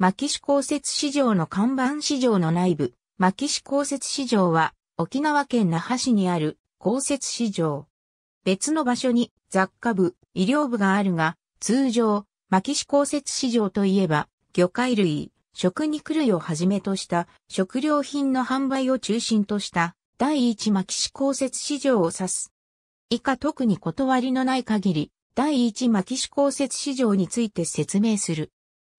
牧師公設市場の看板市場の内部、牧師公設市場は、沖縄県那覇市にある公設市場。別の場所に雑貨部、医療部があるが、通常、牧師公設市場といえば、魚介類、食肉類をはじめとした食料品の販売を中心とした第一牧師公設市場を指す。以下特に断りのない限り、第一牧師公設市場について説明する。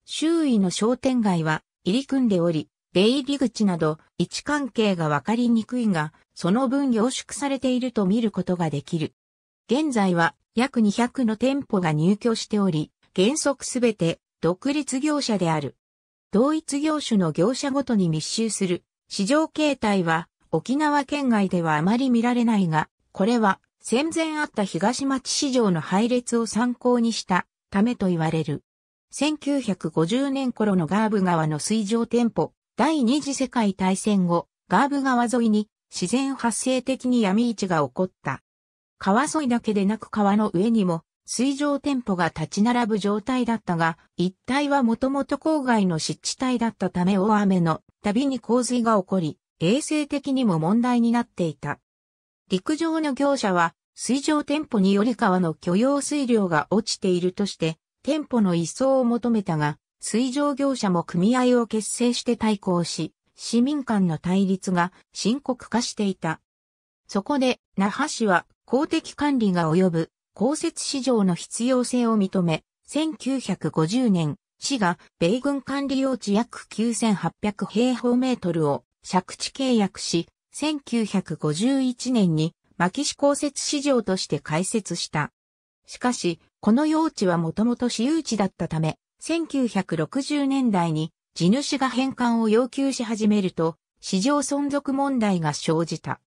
周囲の商店街は入り組んでおり、出入り口など位置関係がわかりにくいが、その分凝縮されていると見ることができる。現在は約200の店舗が入居しており、原則すべて独立業者である。同一業種の業者ごとに密集する市場形態は沖縄県外ではあまり見られないが、これは戦前あった東町市場の配列を参考にしたためと言われる。1950年頃のガーブ川の水上店舗、第二次世界大戦後、ガーブ川沿いに自然発生的に闇市が起こった。川沿いだけでなく川の上にも水上店舗が立ち並ぶ状態だったが、一帯はもともと郊外の湿地帯だったため大雨の度に洪水が起こり、衛生的にも問題になっていた。陸上の業者は水上店舗により川の許容水量が落ちているとして、店舗の一送を求めたが、水上業者も組合を結成して対抗し、市民間の対立が深刻化していた。そこで、那覇市は公的管理が及ぶ公設市場の必要性を認め、1950年、市が米軍管理用地約9800平方メートルを借地契約し、1951年に牧師公設市場として開設した。しかし、この用地はもともと私有地だったため、1960年代に地主が返還を要求し始めると、市場存続問題が生じた。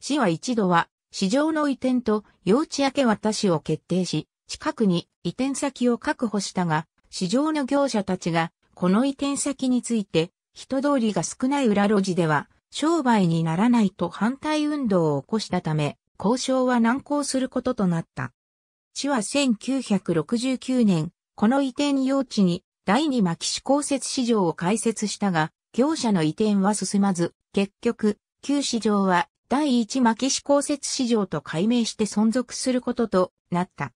市は一度は、市場の移転と用地明け渡しを決定し、近くに移転先を確保したが、市場の業者たちが、この移転先について、人通りが少ない裏路地では、商売にならないと反対運動を起こしたため、交渉は難航することとなった。地は1969年、この移転用地に第二牧師公設市場を開設したが、業者の移転は進まず、結局、旧市場は第一牧師公設市場と改名して存続することとなった。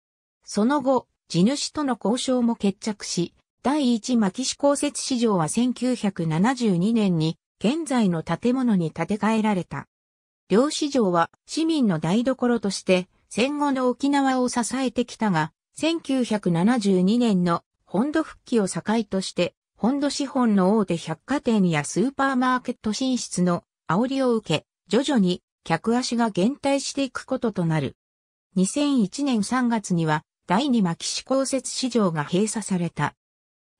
その後、地主との交渉も決着し、第一牧師公設市場は1972年に現在の建物に建て替えられた。両市場は市民の台所として戦後の沖縄を支えてきたが、1972年の本土復帰を境として、本土資本の大手百貨店やスーパーマーケット進出の煽りを受け、徐々に客足が減退していくこととなる。2001年3月には、第2牧師公設市場が閉鎖された。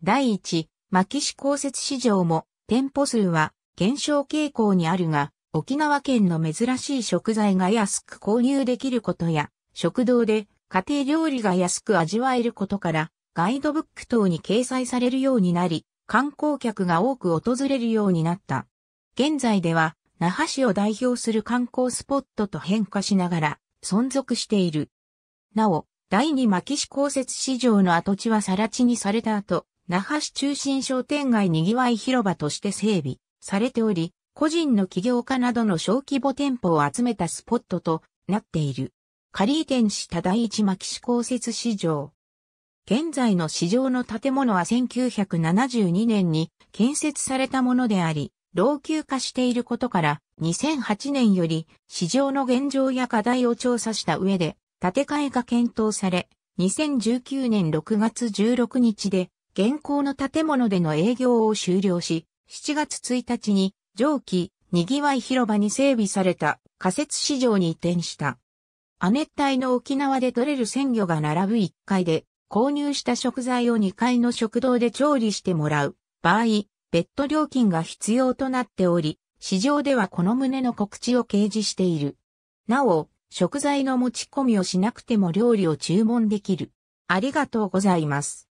第1牧師公設市場も店舗数は減少傾向にあるが、沖縄県の珍しい食材が安く購入できることや、食堂で家庭料理が安く味わえることから、ガイドブック等に掲載されるようになり、観光客が多く訪れるようになった。現在では、那覇市を代表する観光スポットと変化しながら、存続している。なお、第二牧市公設市場の跡地は更地にされた後、那覇市中心商店街にぎわい広場として整備されており、個人の起業家などの小規模店舗を集めたスポットとなっている。カリーテ市多第一牧師公設市場。現在の市場の建物は1972年に建設されたものであり、老朽化していることから2008年より市場の現状や課題を調査した上で建て替えが検討され、2019年6月16日で現行の建物での営業を終了し、7月1日に上記、にぎわい広場に整備された仮設市場に移転した。亜熱帯の沖縄で採れる鮮魚が並ぶ1階で、購入した食材を2階の食堂で調理してもらう場合、別途料金が必要となっており、市場ではこの旨の告知を掲示している。なお、食材の持ち込みをしなくても料理を注文できる。ありがとうございます。